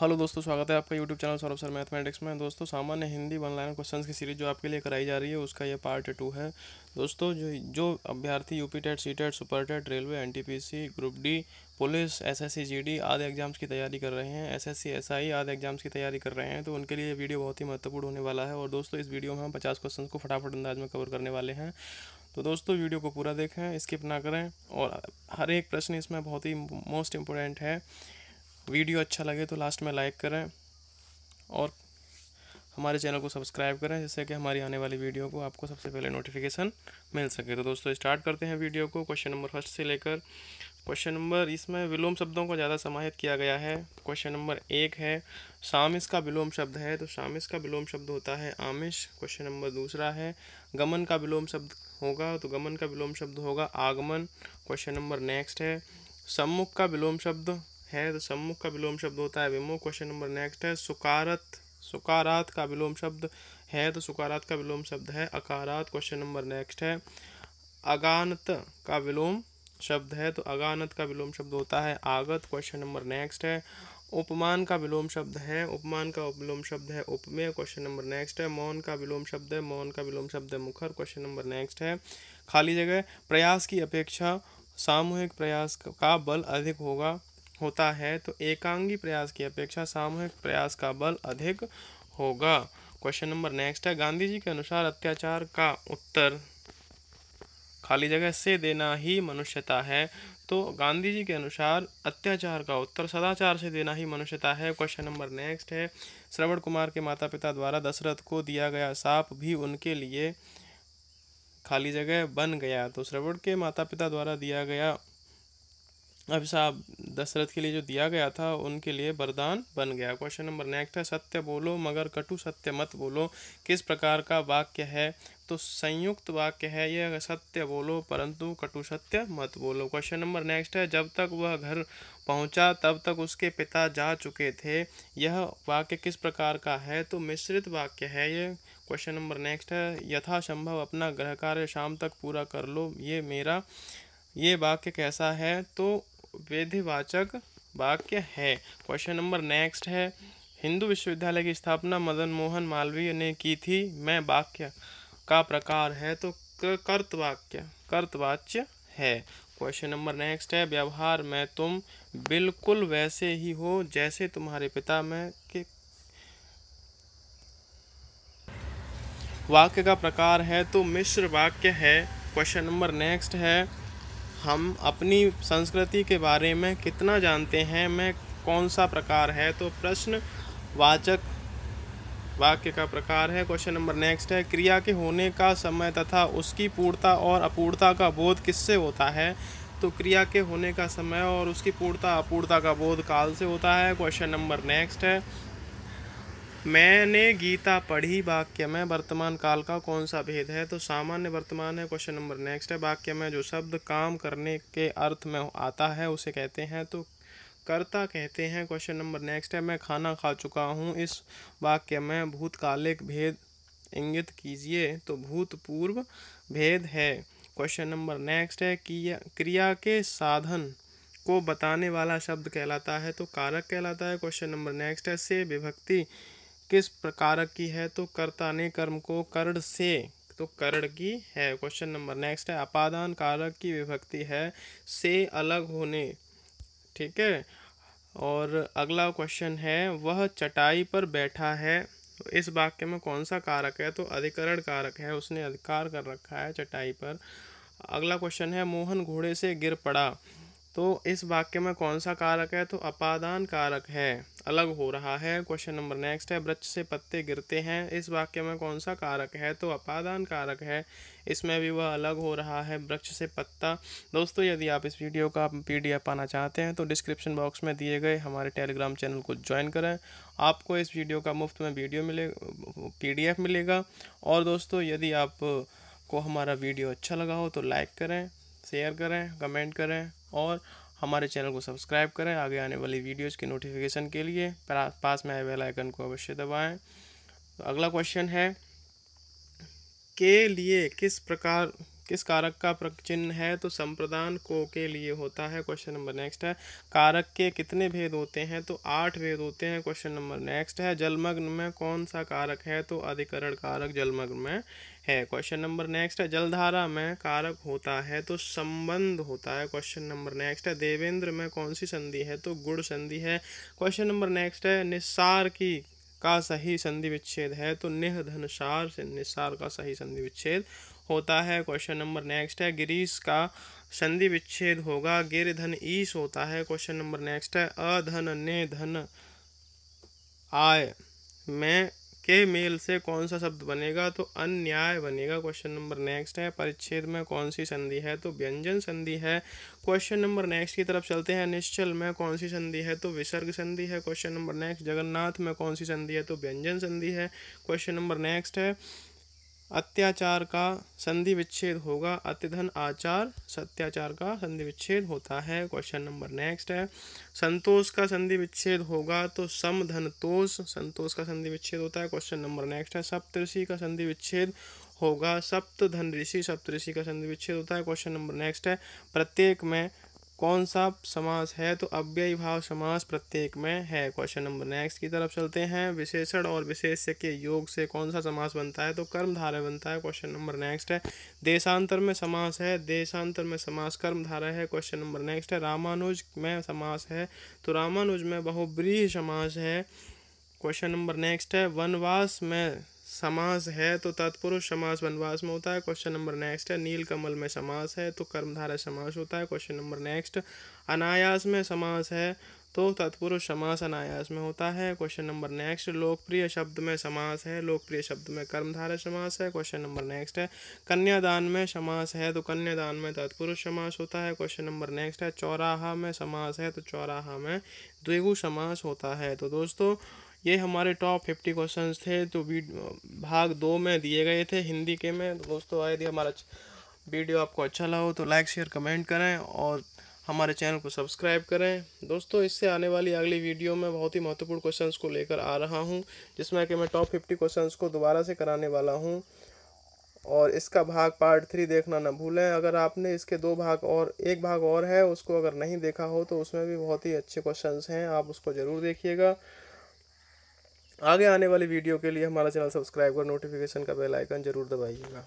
hello दोस्तों स्वागत है आपका YouTube channel Saurabh sir mathematics में दोस्तों सामान्य हिंदी वन लाइन क्वेश्चन की सीरीज जो आपके लिए कराई जा रही है उसका यह पार्ट टू है दोस्तों जो जो अभ्यर्थी UP TET C TET super TET railway NTPC group D police SSC GD आदि एग्जाम्स की तैयारी कर रहे हैं एसएससी एसआई आदि एग्जाम्स की तैयारी कर रहे हैं तो उनके लिए वीडियो बहुत ही महत्वपूर्ण होने वाला है और दोस्तों इस वीडियो में हम पचास क्वेश्चन को फटाफट अंदाज में कवर करने वाले हैं तो दोस्तों वीडियो को पूरा देखें स्किप ना करें और हर एक प्रश्न इसमें बहुत ही मोस्ट इम्पोर्टेंट है वीडियो अच्छा लगे तो लास्ट में लाइक करें और हमारे चैनल को सब्सक्राइब करें जिससे कि हमारी आने वाली वीडियो को आपको सबसे पहले नोटिफिकेशन मिल सके तो दोस्तों स्टार्ट करते हैं वीडियो को क्वेश्चन नंबर फर्स्ट से लेकर क्वेश्चन नंबर इसमें विलोम शब्दों को ज़्यादा समाहित किया गया है क्वेश्चन नंबर एक है सामिस का विलोम शब्द है तो सामिस का विलोम शब्द होता है आमिश क्वेश्चन नंबर दूसरा है गमन का विलोम शब्द होगा तो गमन का विलोम शब्द होगा आगमन क्वेश्चन नंबर नेक्स्ट है सम्मुख का विलोम शब्द है तो सम्मुख का विलोम शब्द होता है विमुख क्वेश्चन नंबर नेक्स्ट है सुकारत सुकारात का विलोम शब्द है तो सुकारात का विलोम शब्द है अकारात क्वेश्चन नंबर नेक्स्ट है अगानत का विलोम शब्द है तो अगानत का विलोम शब्द होता है आगत क्वेश्चन नंबर नेक्स्ट है उपमान का विलोम शब्द है उपमान का विलोम शब्द है उपमेय क्वेश्चन नंबर नेक्स्ट है मौन का विलोम शब्द है मौन का विलोम शब्द है मुखर क्वेश्चन नंबर नेक्स्ट है खाली जगह प्रयास की अपेक्षा सामूहिक प्रयास का बल अधिक होगा होता है तो एकांगी प्रयास की अपेक्षा सामूहिक प्रयास का बल अधिक होगा क्वेश्चन नंबर नेक्स्ट है गांधी जी के अनुसार अत्याचार का उत्तर खाली जगह से देना ही मनुष्यता है तो गांधी जी के अनुसार अत्याचार का उत्तर सदाचार से देना ही मनुष्यता है क्वेश्चन नंबर नेक्स्ट है श्रवण कुमार के माता पिता द्वारा दशरथ को दिया गया साप भी उनके लिए खाली जगह बन गया तो श्रवण के माता पिता द्वारा दिया गया अब साहब दशरथ के लिए जो दिया गया था उनके लिए वरदान बन गया क्वेश्चन नंबर नेक्स्ट है सत्य बोलो मगर कटु सत्य मत बोलो किस प्रकार का वाक्य है तो संयुक्त वाक्य है यह सत्य बोलो परंतु कटु सत्य मत बोलो क्वेश्चन नंबर नेक्स्ट है जब तक वह घर पहुंचा तब तक उसके पिता जा चुके थे यह वाक्य किस प्रकार का है तो मिश्रित वाक्य है ये क्वेश्चन नंबर नेक्स्ट है यथासंभव अपना गृह कार्य शाम तक पूरा कर लो ये मेरा ये वाक्य कैसा है तो वेधिवाचक वाक्य है क्वेश्चन नंबर नेक्स्ट है हिंदू विश्वविद्यालय की स्थापना मदन मोहन मालवीय ने की थी मैं वाक्य का प्रकार है तो कर्तवाक्य कर्तवाच्य है क्वेश्चन नंबर नेक्स्ट है व्यवहार में तुम बिल्कुल वैसे ही हो जैसे तुम्हारे पिता में के वाक्य का प्रकार है तो मिश्र वाक्य है क्वेश्चन नंबर नेक्स्ट है हम अपनी संस्कृति के बारे में कितना जानते हैं मैं कौन सा प्रकार है तो प्रश्न वाचक वाक्य का प्रकार है क्वेश्चन नंबर नेक्स्ट है क्रिया के होने का समय तथा उसकी पूर्णता और अपूर्णता का बोध किससे होता है तो क्रिया के होने का समय और उसकी पूर्णता अपूर्णता का बोध काल से होता है क्वेश्चन नंबर नेक्स्ट है मैंने गीता पढ़ी वाक्य में वर्तमान काल का कौन सा भेद है तो सामान्य वर्तमान है क्वेश्चन नंबर नेक्स्ट है वाक्य में जो शब्द काम करने के अर्थ में आता है उसे कहते हैं तो कर्ता कहते हैं क्वेश्चन नंबर नेक्स्ट है मैं खाना खा चुका हूँ इस वाक्य में भूतकालिक भेद इंगित कीजिए तो भूतपूर्व भेद है क्वेश्चन नंबर नेक्स्ट है किया क्रिया के साधन को बताने वाला शब्द कहलाता है तो कारक कहलाता है क्वेश्चन नंबर नेक्स्ट है से विभक्ति किस प्रकार की है तो कर्ता ने कर्म को कर्ण से तो करण की है क्वेश्चन नंबर नेक्स्ट है अपादान कारक की विभक्ति है से अलग होने ठीक है और अगला क्वेश्चन है वह चटाई पर बैठा है तो इस वाक्य में कौन सा कारक है तो अधिकरण कारक है उसने अधिकार कर रखा है चटाई पर अगला क्वेश्चन है मोहन घोड़े से गिर पड़ा तो इस वाक्य में कौन सा कारक है तो अपादान कारक है अलग हो रहा है क्वेश्चन नंबर नेक्स्ट है वृक्ष से पत्ते गिरते हैं इस वाक्य में कौन सा कारक है तो अपादान कारक है इसमें भी वह अलग हो रहा है वृक्ष से पत्ता दोस्तों यदि आप इस वीडियो का एफ पाना चाहते हैं तो डिस्क्रिप्शन बॉक्स में दिए गए हमारे टेलीग्राम चैनल को ज्वाइन करें आपको इस वीडियो का मुफ्त में वीडियो मिले एफ मिलेगा और दोस्तों यदि आप को हमारा वीडियो अच्छा लगा हो तो लाइक करें शेयर करें कमेंट करें और हमारे चैनल को सब्सक्राइब करें आगे आने वाली वीडियोज़ के नोटिफिकेशन के लिए पास में आए बेल आइकन को अवश्य दबाएँ तो अगला क्वेश्चन है के लिए किस प्रकार किस कारक का प्रचिन्ह है तो संप्रदान को के लिए होता है क्वेश्चन नंबर नेक्स्ट है कारक के कितने भेद होते हैं तो आठ भेद होते हैं क्वेश्चन नंबर नेक्स्ट है जलमग्न में कौन सा कारक है तो अधिकरण कारक जलमग्न में है क्वेश्चन नंबर नेक्स्ट है जलधारा में कारक होता है तो संबंध होता है क्वेश्चन नंबर नेक्स्ट है देवेंद्र में कौन सी संधि है तो गुड़ संधि है क्वेश्चन नंबर नेक्स्ट है निसार की का सही संधि विच्छेद है तो निह धनसार निसार का सही संधि विच्छेद होता है क्वेश्चन नंबर नेक्स्ट है गिरीश का संधि विच्छेद होगा गिर धन ईश होता है क्वेश्चन नंबर नेक्स्ट है अधन ने धन आय में के मेल से कौन सा शब्द बनेगा तो अन्याय बनेगा क्वेश्चन नंबर नेक्स्ट है परिच्छेद में कौन सी संधि है तो व्यंजन संधि है क्वेश्चन नंबर नेक्स्ट की तरफ चलते हैं निश्चल में कौन सी संधि है तो विसर्ग संधि है क्वेश्चन नंबर नेक्स्ट जगन्नाथ में कौन सी संधि है तो व्यंजन संधि है क्वेश्चन नंबर नेक्स्ट है अत्याचार का संधि विच्छेद होगा अत्यधन आचार सत्याचार का संधि विच्छेद होता है क्वेश्चन नंबर नेक्स्ट है संतोष का संधि विच्छेद होगा तो धन तोष संतोष का संधि विच्छेद होता है क्वेश्चन नंबर नेक्स्ट है सप्तषि का संधि विच्छेद होगा सप्त धन ऋषि सप्त ऋषि का संधि विच्छेद होता है क्वेश्चन नंबर नेक्स्ट है प्रत्येक में कौन सा समास है तो अव्यय भाव समास प्रत्येक में है क्वेश्चन नंबर नेक्स्ट की तरफ चलते हैं विशेषण और विशेष्य के योग से कौन सा समास बनता है तो कर्मधारय बनता है क्वेश्चन नंबर नेक्स्ट है देशांतर में समास है देशांतर में समास कर्मधारय है क्वेश्चन नंबर नेक्स्ट है रामानुज में समास है तो रामानुज में बहुब्रीह समास है क्वेश्चन नंबर नेक्स्ट है वनवास में समास है तो तत्पुरुष समास वनवास में होता है क्वेश्चन नंबर नेक्स्ट है नील कमल में समास है तो कर्मधारा समास होता है क्वेश्चन नंबर नेक्स्ट अनायास में समास है तो तत्पुरुष समास अनायास में होता है क्वेश्चन नंबर नेक्स्ट लोकप्रिय शब्द में समास है लोकप्रिय शब्द में कर्मधारा समास है क्वेश्चन नंबर नेक्स्ट है कन्यादान में समास है तो कन्यादान में तत्पुरुष समास होता है क्वेश्चन नंबर नेक्स्ट है चौराहा में समास है तो चौराहा में द्विगु समास होता है तो दोस्तों ये हमारे टॉप फिफ्टी क्वेश्चन थे जो तो भाग दो में दिए गए थे हिंदी के में तो दोस्तों आए थे हमारा वीडियो आपको अच्छा लगा हो तो लाइक शेयर कमेंट करें और हमारे चैनल को सब्सक्राइब करें दोस्तों इससे आने वाली अगली वीडियो में बहुत ही महत्वपूर्ण क्वेश्चंस को लेकर आ रहा हूं जिसमें कि मैं टॉप फिफ्टी क्वेश्चंस को दोबारा से कराने वाला हूं और इसका भाग पार्ट थ्री देखना ना भूलें अगर आपने इसके दो भाग और एक भाग और है उसको अगर नहीं देखा हो तो उसमें भी बहुत ही अच्छे क्वेश्चन हैं आप उसको ज़रूर देखिएगा आगे आने वाली वीडियो के लिए हमारा चैनल सब्सक्राइब कर नोटिफिकेशन का बेल आइकन जरूर दबाइएगा